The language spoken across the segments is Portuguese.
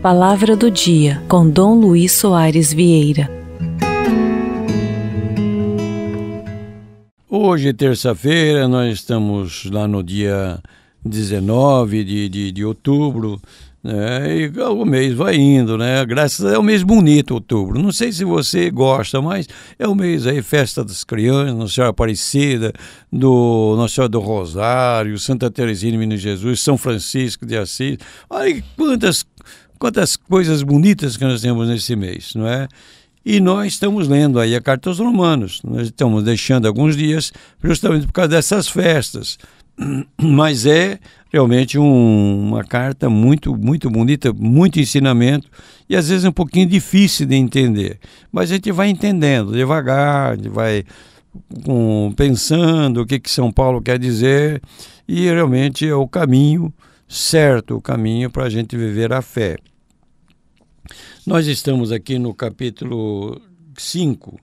Palavra do Dia, com Dom Luiz Soares Vieira. Hoje, é terça-feira, nós estamos lá no dia 19 de, de, de outubro é, e o mês vai indo, né? Graças a é um mês bonito, outubro. Não sei se você gosta, mas é o mês aí, festa das crianças, Nossa Senhora Aparecida, do Nossa Senhora do Rosário, Santa Teresinha Menino Jesus, São Francisco de Assis. Olha quantas, quantas coisas bonitas que nós temos nesse mês, não é? E nós estamos lendo aí a Carta aos Romanos. Nós estamos deixando alguns dias justamente por causa dessas festas. mas é realmente um, uma carta muito, muito bonita, muito ensinamento e às vezes um pouquinho difícil de entender. Mas a gente vai entendendo devagar, a gente vai pensando o que, que São Paulo quer dizer e realmente é o caminho certo, o caminho para a gente viver a fé. Nós estamos aqui no capítulo 5,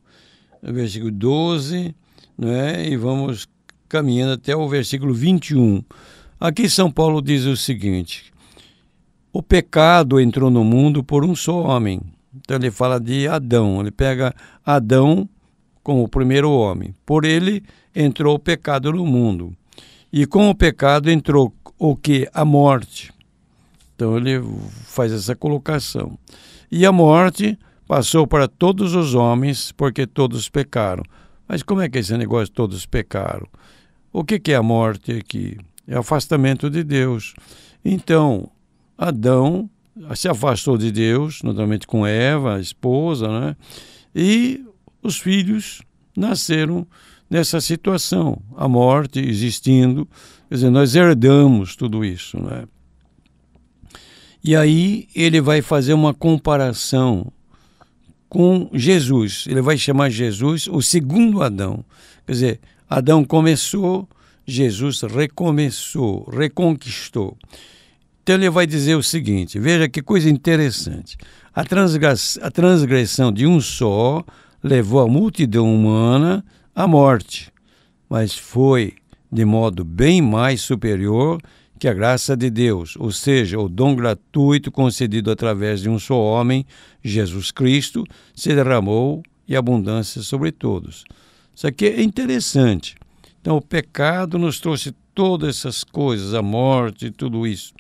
versículo 12, né, e vamos caminhando até o versículo 21. Aqui São Paulo diz o seguinte: O pecado entrou no mundo por um só homem. Então ele fala de Adão, ele pega Adão como o primeiro homem. Por ele entrou o pecado no mundo. E com o pecado entrou o que? A morte. Então ele faz essa colocação. E a morte passou para todos os homens, porque todos pecaram. Mas como é que é esse negócio todos pecaram? O que, é a morte aqui? É afastamento de Deus. Então, Adão se afastou de Deus, naturalmente com Eva, a esposa, né? E os filhos nasceram nessa situação, a morte existindo, quer dizer, nós herdamos tudo isso, né? E aí ele vai fazer uma comparação com Jesus. Ele vai chamar Jesus o segundo Adão. Quer dizer, Adão começou, Jesus recomeçou, reconquistou. Então ele vai dizer o seguinte: veja que coisa interessante. A, transgress, a transgressão de um só levou a multidão humana à morte, mas foi de modo bem mais superior que a graça de Deus, ou seja, o dom gratuito concedido através de um só homem, Jesus Cristo, se derramou e abundância sobre todos. Isso aqui é interessante. Então, o pecado nos trouxe todas essas coisas, a morte e tudo isso.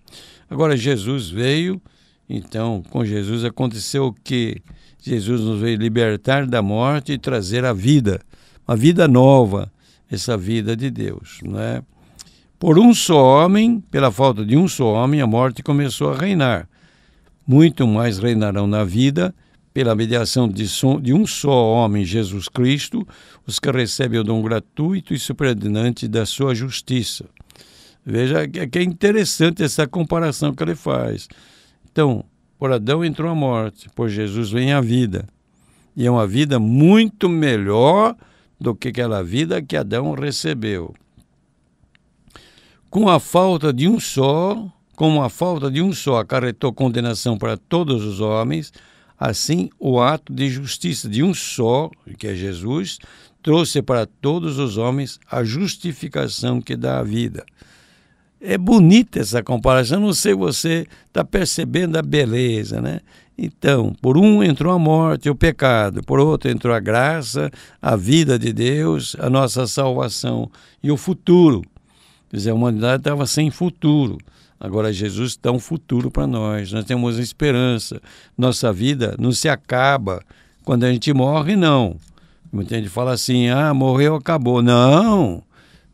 Agora, Jesus veio, então, com Jesus aconteceu o que? Jesus nos veio libertar da morte e trazer a vida, uma vida nova, essa vida de Deus, né Por um só homem, pela falta de um só homem, a morte começou a reinar. Muito mais reinarão na vida pela mediação de, som, de um só homem, Jesus Cristo, os que recebem o dom gratuito e superabundante da sua justiça. Veja que é interessante essa comparação que ele faz. Então, por Adão entrou a morte, por Jesus vem a vida. E é uma vida muito melhor do que aquela vida que Adão recebeu. Com a falta de um só, como a falta de um só acarretou condenação para todos os homens, Assim, o ato de justiça de um só, que é Jesus, trouxe para todos os homens a justificação que dá a vida. É bonita essa comparação, não sei você está percebendo a beleza, né? Então, por um entrou a morte, o pecado, por outro entrou a graça, a vida de Deus, a nossa salvação e o futuro. Quer dizer, a humanidade estava sem futuro. Agora, Jesus dá um futuro para nós, nós temos uma esperança. Nossa vida não se acaba quando a gente morre, não. Muita gente fala assim: ah, morreu, acabou. Não!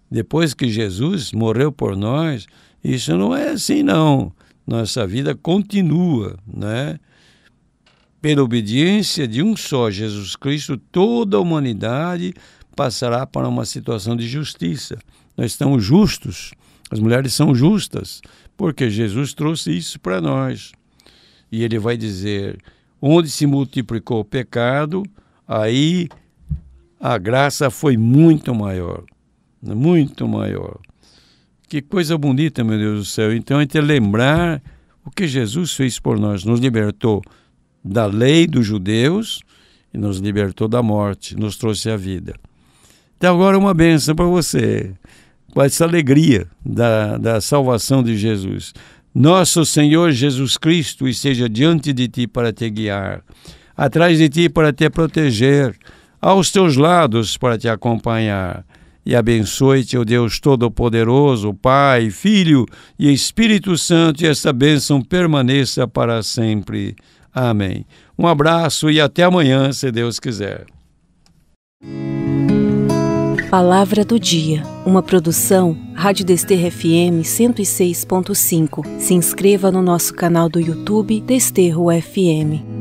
Depois que Jesus morreu por nós, isso não é assim, não. Nossa vida continua, né? Pela obediência de um só Jesus Cristo, toda a humanidade passará para uma situação de justiça. Nós estamos justos, as mulheres são justas, porque Jesus trouxe isso para nós. E ele vai dizer: onde se multiplicou o pecado, aí a graça foi muito maior, muito maior. Que coisa bonita, meu Deus do céu. Então, é lembrar o que Jesus fez por nós, nos libertou da lei dos judeus e nos libertou da morte, nos trouxe a vida. Então, agora uma benção para você com essa alegria da, da salvação de Jesus. Nosso Senhor Jesus Cristo esteja diante de ti para te guiar, atrás de ti para te proteger, aos teus lados para te acompanhar. E abençoe-te, o Deus Todo-Poderoso, Pai, Filho e Espírito Santo, e essa bênção permaneça para sempre. Amém. Um abraço e até amanhã, se Deus quiser. Palavra do dia uma produção Rádio Desterro FM 106.5. Se inscreva no nosso canal do YouTube Desterro FM.